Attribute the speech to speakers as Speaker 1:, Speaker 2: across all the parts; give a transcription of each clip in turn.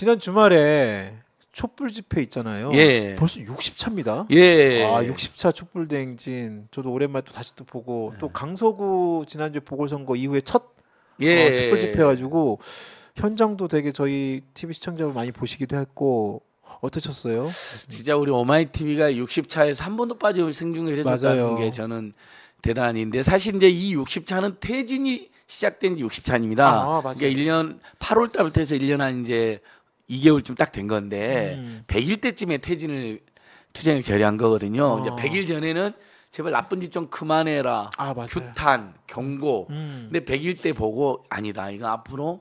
Speaker 1: 지난 주말에 촛불 집회 있잖아요. 예. 벌써 60차입니다. 예. 아, 60차 촛불 대행진. 저도 오랜만에 또 다시 또 보고 예. 또 강서구 지난주 보궐선거 이후에 첫 어, 예. 어, 촛불 집회 가지고 현장도 되게 저희 TV 시청자분 많이 보시기도 했고 어떠셨어요?
Speaker 2: 진짜 우리 오마이 TV가 60차에서 한 번도 빠짐없이 생중계를 해줬다는 게 저는 대단한데 사실 이제 이 60차는 태진이 시작된 지 60차입니다. 아, 그러니까 1년 8월 달부터 해서 1년 한 이제 2개월쯤 딱 된 건데 음. 100일 때쯤에 퇴진을 투쟁을 결의한 거거든요. 어. 이제 100일 전에는 제발 나쁜 짓 좀 그만해라. 아, 규탄, 경고. 음. 근데 100일 때 보고 아니다. 이거 앞으로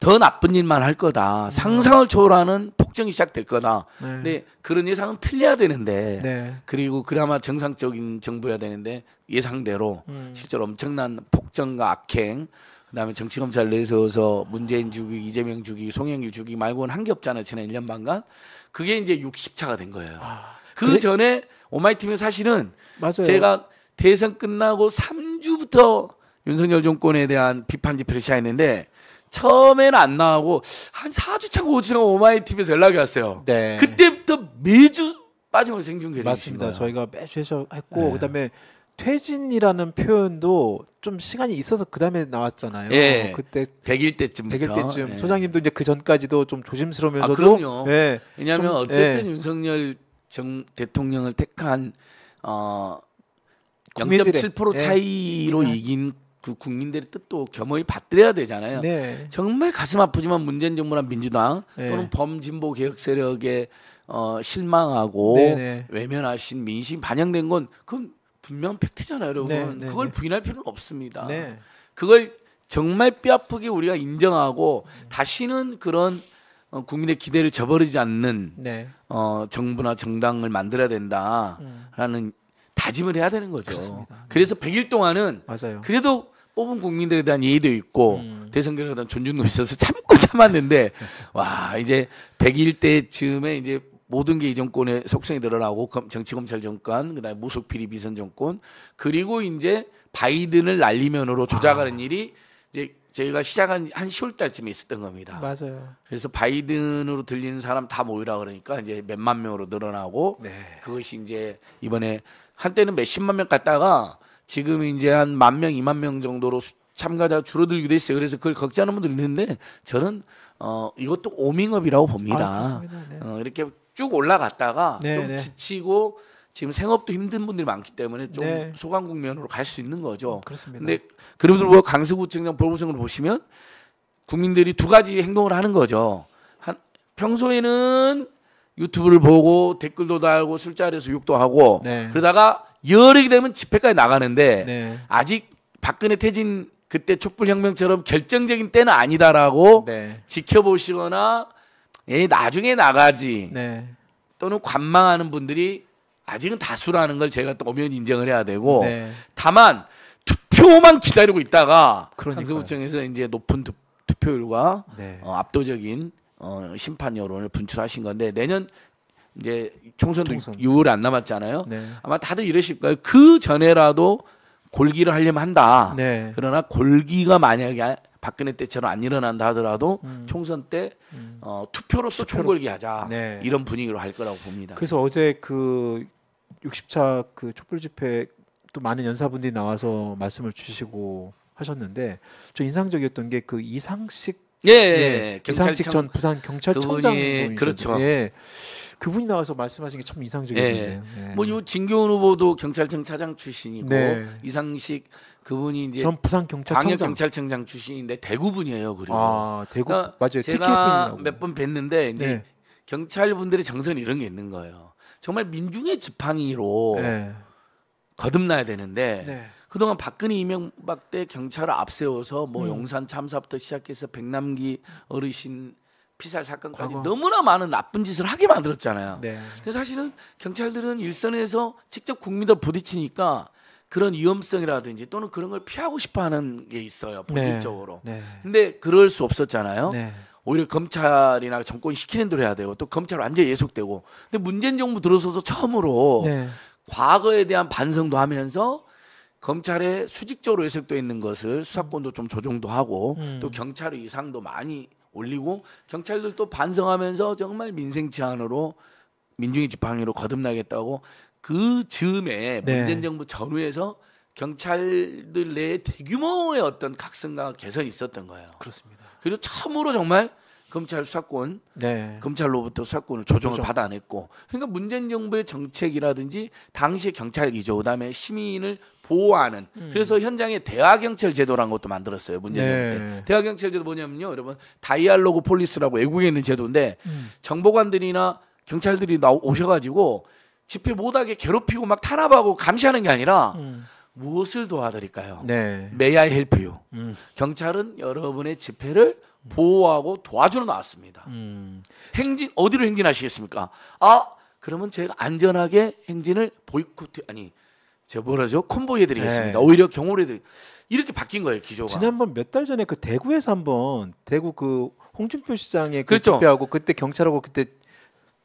Speaker 2: 더 나쁜 일만 할 거다. 음. 상상을 초월하는 폭정이 시작될 거다. 네. 근데 그런 예상은 틀려야 되는데 네. 그리고 그나마 정상적인 정부여야 되는데 예상대로 음. 실제로 엄청난 폭정과 악행 그다음에 정치검찰 내세워서 문재인 죽이기, 이재명 죽이기, 송영길 죽이기 말고는 한게 없잖아요. 지난 1년 반간. 그게 이제 60차가 된 거예요. 아, 그 그래? 전에 오마이티은 사실은 맞아요. 제가 대선 끝나고 3주부터 윤석열 정권에 대한 비판 집회를 시작했는데 처음에는 안 나오고 한 4주 차고 5주 차고 오마이팀에서 연락이 왔어요. 네. 그때부터 매주 빠짐없이 생중계를 맞습니다. 저희가 매주 해서 했고 네.
Speaker 1: 그다음에 퇴진이라는 표현도 좀 시간이 있어서 그 다음에 나왔잖아요. 예, 어, 그때 100일 때쯤 100일 때쯤 예. 소장님도 이제 그 전까지도 좀 조심스러우면서도 아, 그럼요. 예, 왜냐하면 좀, 어쨌든 예.
Speaker 2: 윤석열 정 대통령을 택한 어0.7% 예. 차이로 예. 이긴 그 국민들의 뜻도 겸허히 받들여야 되잖아요. 네. 정말 가슴 아프지만 문재인 정부나 민주당 예. 또는 범진보 개혁 세력에 어, 실망하고 네네. 네. 외면하신 민심 반영된 건 그건 분명 팩트잖아요, 여러분. 네, 네, 그걸 네. 부인할 필요는 없습니다. 네. 그걸 정말 뼈아프게 우리가 인정하고 다시는 그런 어, 국민의 기대를 저버리지 않는 네. 어, 정부나 정당을 만들어야 된다라는 음. 다짐을 해야 되는 거죠. 그렇습니다. 네. 그래서 100일 동안은 맞아요. 그래도 뽑은 국민들에 대한 예의도 있고 음. 대선 결과에 대한 존중도 있어서 참고 참았는데 와 이제 100일 쯤에 이제 모든 게 이 정권의 속성이 드러나고 정치 검찰 정권, 그다음에 무속 비리 비선 정권, 그리고 이제 바이든을 날리면으로 조작하는 아. 일이 이제 저희가 시작한 한 10월 달쯤에 있었던 겁니다. 맞아요. 그래서 바이든으로 들리는 사람 다 모이라 그러니까 이제 몇만 명으로 늘어나고 네. 그것이 이제 이번에 한때는 몇십만 명 갔다가 지금 이제 한 만 명, 이만 명 정도로 참가자 줄어들기도 했어요. 그래서 그걸 걱정하는 분들 있는데 저는 어 이것도 오밍업이라고 봅니다. 아, 네. 어, 이렇게 쭉 올라갔다가 네, 좀 네. 지치고 지금 생업도 힘든 분들이 많기 때문에 좀 네. 소강 국면으로 갈 수 있는 거죠. 음, 그렇습니다. 근데 그럼에도 강서구청장 보궐선거를 보시면 국민들이 두 가지 행동을 하는 거죠. 한, 평소에는 유튜브를 보고 댓글도 달고 술자리에서 욕도 하고 네. 그러다가 열이 되면 집회까지 나가는데 네. 아직 박근혜 퇴진 그때 촛불혁명처럼 결정적인 때는 아니다라고 네. 지켜보시거나 예, 나중에 나가지. 네. 또는 관망하는 분들이 아직은 다수라는 걸 제가 또 엄연히 인정을 해야 되고 네. 다만 투표만 기다리고 있다가 상서구청에서 이제 높은 투, 표율과 네. 어, 압도적인 어, 심판 여론을 분출하신 건데 내년 이제 총선도 총선. 6월 안 남았잖아요. 네. 아마 다들 이러실 거예요. 그 전에라도 골기를 하려면 한다. 네. 그러나 골기가 만약에 박근혜 때처럼 안 일어난다 하더라도 음. 총선 때 음. 어, 투표로서 총궐기 하자 네. 이런 분위기로 할 거라고 봅니다. 그래서
Speaker 1: 어제 그 60차 그 촛불 집회 또 많은 연사분들이 나와서 말씀을 주시고 하셨는데 저 인상적이었던 게 그 이상식 예, 예, 네, 예. 이상식 전 부산 경찰청장 이 그렇죠. 예.
Speaker 2: 그분이 나와서 말씀하신 게 참이상적이었는데요 예. 예. 뭐요 진교훈 후보도 경찰청 차장 출신이고 네. 이상식 그분이 이제 전 부산 경찰청장 경찰청장 출신인데 대구분이에요. 그리고 아 대구 그러니까 맞아요. 제가 몇 번 뵀는데 이제 네. 경찰분들의 정선 이런 게 있는 거예요. 정말 민중의 지팡이로 네. 거듭나야 되는데 네. 그동안 박근혜 이명박 때 경찰을 앞세워서 뭐 음. 용산 참사부터 시작해서 백남기 어르신 피살 사건까지 과거. 너무나 많은 나쁜 짓을 하게 만들었잖아요. 네. 근데 사실은 경찰들은 일선에서 직접 국민들 부딪히니까 그런 위험성이라든지 또는 그런 걸 피하고 싶어하는 게 있어요 네. 본질적으로. 네. 네. 근데 그럴 수 없었잖아요. 네. 오히려 검찰이나 정권 시키는 대로 해야 되고 또 검찰 완전 히 예속되고. 근데 문재인 정부 들어서서 처음으로 네. 과거에 대한 반성도 하면서 검찰의 수직적으로 예속돼 있는 것을 수사권도 좀 조정도 하고 음. 또 경찰의 이상도 많이 올리고 경찰들도 반성하면서 정말 민생 치안으로 민중의 지팡이로 거듭나겠다고 그 즈음에 네. 문재인 정부 전후에서 경찰들 내에 대규모의 어떤 각성과 개선이 있었던 거예요. 그렇습니다. 그리고 참으로 정말 검찰 수사권, 네. 검찰로부터 수사권을 조정을 조정. 받아냈고, 그러니까 문재인 정부의 정책이라든지 당시 경찰 기조, 그다음에 시민을 보호하는 음. 그래서 현장에 대화 경찰 제도라는 것도 만들었어요 문재인 정부 때. 네. 대화 경찰 제도 뭐냐면요, 여러분 다이알로그 폴리스라고 외국에 있는 제도인데 음. 정보관들이나 경찰들이 나 오셔가지고 집회 못하게 괴롭히고 막 탄압하고 감시하는 게 아니라 음. 무엇을 도와드릴까요? 네. 매야 헬프요. 음. 경찰은 여러분의 집회를 보호하고 도와주러 나왔습니다. 음. 행진 어디로 행진하시겠습니까? 아 그러면 제가 안전하게 행진을 보이콧 아니 제가 뭐라죠 콤보해 드리겠습니다. 네. 오히려 경호를 이렇게 바뀐 거예요 기조가. 지난번 몇 달 전에 그
Speaker 1: 대구에서 한번 대구 그 홍준표 시장의 그 그렇죠. 집회하고 그때 경찰하고 그때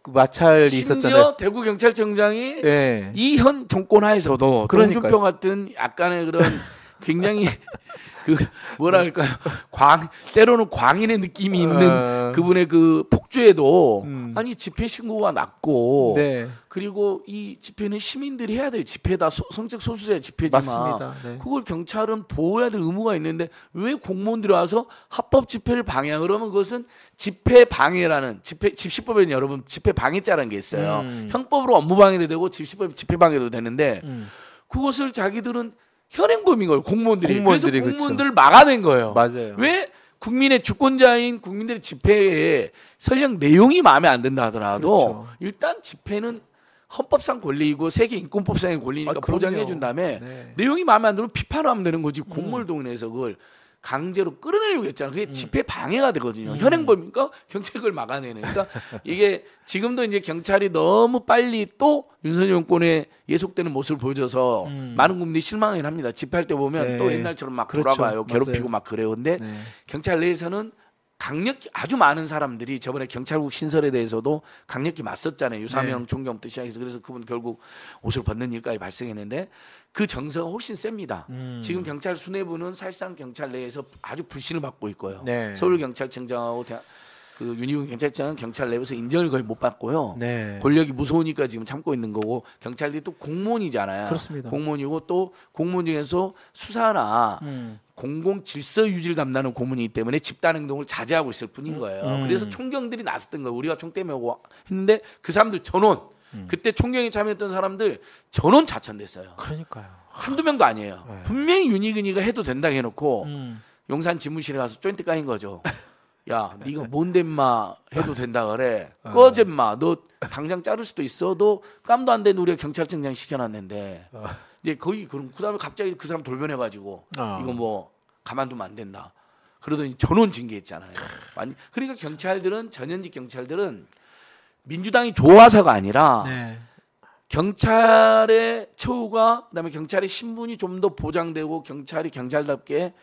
Speaker 1: 그 마찰이 있었잖아요.
Speaker 2: 대구 경찰청장이 네. 예. 이현 정권 하에서도 그러니까요. 동준표 같은 약간의 그런 굉장히 그 뭐랄까요 라광 때로는 광인의 느낌이 있는 어... 그분의 그 폭주에도 음. 아니 집회 신고가 났고 네. 그리고 이 집회는 시민들이 해야 될 집회다 소, 성적 소수자의 집회지만 네. 그걸 경찰은 보호해야 될 의무가 있는데 왜 공무원들이 와서 합법 집회를 방해 그러면 그것은 집회 방해라는 집회 집시법에는 여러분 집회 방해자라는게 있어요 음. 형법으로 업무 방해도 되고 집시법에 집회 방해도 되는데 음. 그것을 자기들은 현행범인 거예요. 공무원들이. 공무원들이 그래서 그렇죠. 공무원들을 그렇죠. 막아낸 거예요. 맞아요. 왜 국민의 주권자인 국민들의 집회에 설령 내용이 마음에 안 든다 하더라도 그렇죠. 일단 집회는 헌법상 권리이고 세계 인권법상의 권리니까 아, 보장해 준 다음에 네. 내용이 마음에 안 들면 비판하면 되는 거지 음. 공물동원에서 그걸 강제로 끌어내려고 했잖아요. 그게 음. 집회 방해가 되거든요. 음. 현행범이니까 경찰을 막아내는. 그러니까 이게 지금도 이제 경찰이 너무 빨리 또 윤석열 정권에 예속되는 모습을 보여줘서 음. 많은 국민들이 실망을 합니다. 집회할 때 보면 네. 또 옛날처럼 막 그렇죠. 돌아가요. 괴롭히고 맞아요. 막 그래요. 근데 네. 경찰 내에서는 강력히 아주 많은 사람들이 저번에 경찰국 신설에 대해서도 강력히 맞섰잖아요. 네. 유사명 종경부터 시작해서 그래서 그분 결국 옷을 벗는 일까지 발생했는데 그 정서가 훨씬 셉니다. 음. 지금 경찰 수뇌부는 사실상 경찰 내에서 아주 불신을 받고 있고요. 네. 서울 경찰청장하고 대한 그 윤희군 경찰청은 경찰 내에서 인정을 거의 못 받고요. 네. 권력이 무서우니까 지금 참고 있는 거고 경찰들이 또 공무원이잖아요. 그렇습니다. 공무원이고 또 공무원 중에서 수사나 음. 공공 질서 유지를 담당하는 고문이기 때문에 집단 행동을 자제하고 있을 뿐인 음. 거예요. 음. 그래서 총경들이 나섰던 거예요. 우리가 총대메고 했는데 그 사람들 전원 음. 그때 총경이 참여했던 사람들 전원 자천됐어요. 그러니까요. 한두 명도 아니에요. 네. 분명히 윤희근이가 해도 된다 해놓고 음. 용산 지무실에 가서 조인트 까인 거죠. 야, 네. 네가 뭔데 마 해도 된다 그래. 어. 꺼져 마. 너 당장 자를 수도 있어. 도 깜도 안 된 우리가 경찰청장 시켜놨는데 어. 이제 거기 그럼 그다음에 갑자기 그 사람 돌변해가지고 어. 이거 뭐 가만두면 안 된다. 그러더니 전원 징계했잖아요. 아니 그러니까 경찰들은 전현직 경찰들은 민주당이 좋아서가 아니라 네. 경찰의 처우가 그다음에 경찰의 신분이 좀 더 보장되고 경찰이 경찰답게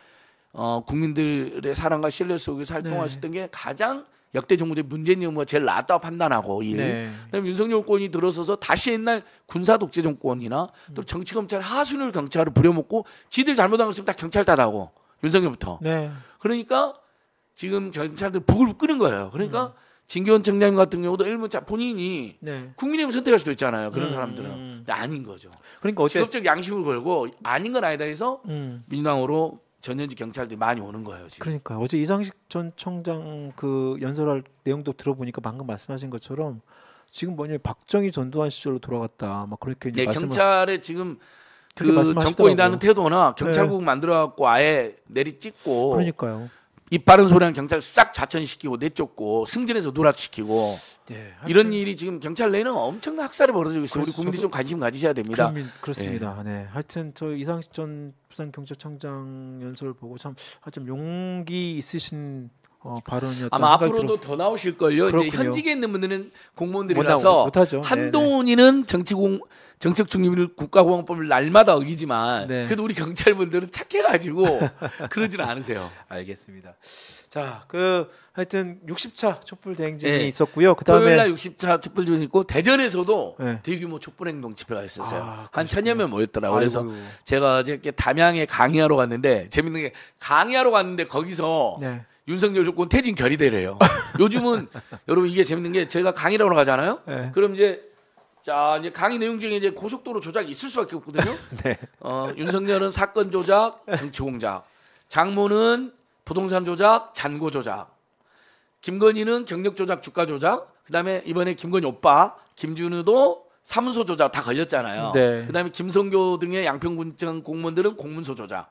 Speaker 2: 어, 국민들의 사랑과 신뢰 속에서 활동하셨던 네. 게 가장 역대 정부의 문재인 정부가 뭐 제일 낫다고 판단하고 일. 네. 그다음에 윤석열 정권이 들어서서 다시 옛날 군사 독재 정권이나 음. 또 정치 검찰 하순을 경찰을 부려먹고 지들 잘못한 것 있으면 다 경찰 따라고 윤석열부터. 네. 그러니까 지금 경찰들 북을 끄는 거예요. 그러니까 음. 진교원 청장님 같은 경우도 일본자 본인이 네. 국민의힘 선택할 수도 있잖아요. 그런 음, 사람들은 음, 음. 근데 아닌 거죠. 그러니까 직업적 양심을 걸고 아닌 건 아니다 해서 민당으로 전현직 경찰들이 많이 오는 거예요. 지금. 그러니까
Speaker 1: 어제 이상식 전 청장 그 연설할 내용도 들어보니까 방금 말씀하신 것처럼 지금 뭐냐면 박정희 전두환 시절로 돌아갔다. 막 그렇게 네, 경찰에
Speaker 2: 지금 그 정권이라는 태도나 네. 경찰국 네. 만들어 갖고 아예 내리 찍고 그러니까요. 이빠른 소리한 경찰 싹 좌천시키고 내쫓고 승진해서 누락시키고 네, 이런 일이 지금 경찰 내에는 엄청난 학살이 벌어지고 있어요. 우리 국민들이 좀 관심 가지셔야 됩니다. 그 그렇습니다.
Speaker 1: 네. 네. 하여튼 저 이상식 전 부산 경찰청장 연설을 보고 참, 참 용기
Speaker 2: 있으신 어, 발언이었다. 아마 앞으로도 들어... 더 나오실 걸요. 요 이제 현직에 있는 분들은 공무원들이라서 못, 못, 못 한동훈이는 정치공 정책 중립 국가공항법을 날마다 어기지만 네. 그래도 우리 경찰분들은 착해가지고 그러진 않으세요. 알겠습니다. 자, 그 하여튼 60차 촛불 대행진이 네. 있었고요. 그다음에 토요일 날 60차 촛불 대행 있고 대전에서도 네. 대규모 촛불 행동 집회가 있었어요. 아, 한 천여 명 모였더라고요. 그래서 제가 어저께 담양에 강의하러 갔는데 재밌는 게 강의하러 갔는데 거기서 네. 윤석열 조건 퇴진 결의대래요. 요즘은 여러분 이게 재밌는 게 제가 강의라고 하잖아요 네. 그럼 이제 자 이제 강의 내용 중에 이제 고속도로 조작이 있을 수밖에 없거든요. 네. 어, 윤석열은 사건 조작, 정치 공작, 장모는 부동산 조작, 잔고 조작, 김건희는 경력 조작, 주가 조작, 그다음에 이번에 김건희 오빠 김준우도 사문서 조작 다 걸렸잖아요. 네. 그다음에 김성교 등의 양평군청 공무원들은 공문서 조작.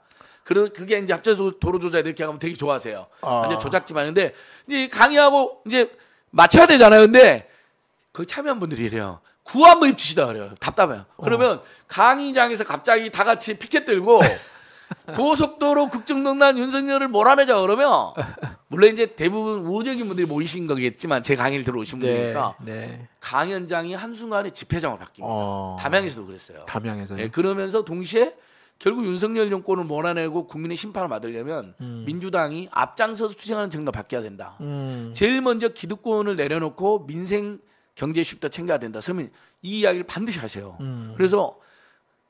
Speaker 2: 그런 그게 이제 합쳐서 도로 조자 이렇게 하면 되게 좋아하세요. 아. 완전 조작지만 근데 이제 강의하고 이제 맞춰야 되잖아요. 근데 거 그 참여한 분들이 이래요. 구 한번 입치시다 그래요. 답답해요. 어. 그러면 어. 강의장에서 갑자기 다 같이 피켓 들고 고속도로 국정농단 윤석열을 몰아내자 그러면 물론 이제 대부분 우호적인 분들이 모이신 거겠지만 제 강의를 들어오신 네, 분이니까 네, 강연장이 한순간에 집회장으로 바뀝니다. 어... 담양에서도 그랬어요. 담양에서 예, 그러면서 동시에 결국 윤석열 정권을 몰아내고 국민의 심판을 받으려면 음. 민주당이 앞장서서 투쟁하는 정도 바뀌어야 된다. 음. 제일 먼저 기득권을 내려놓고 민생 경제 쉽다 챙겨야 된다. 서민 이 이야기를 반드시 하세요. 음. 그래서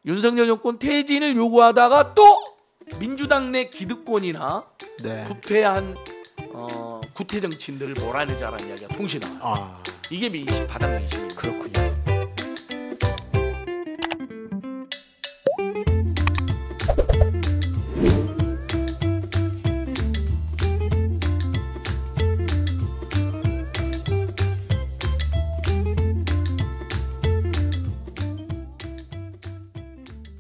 Speaker 2: 윤석열 정권 퇴진을 요구하다가 또 민주당 내 기득권이나 네. 부패한 어, 구태 정치인들을 몰아내자라는 이야기가 통신 나와요. 아. 이게 민심 바닥 민심 그렇군요.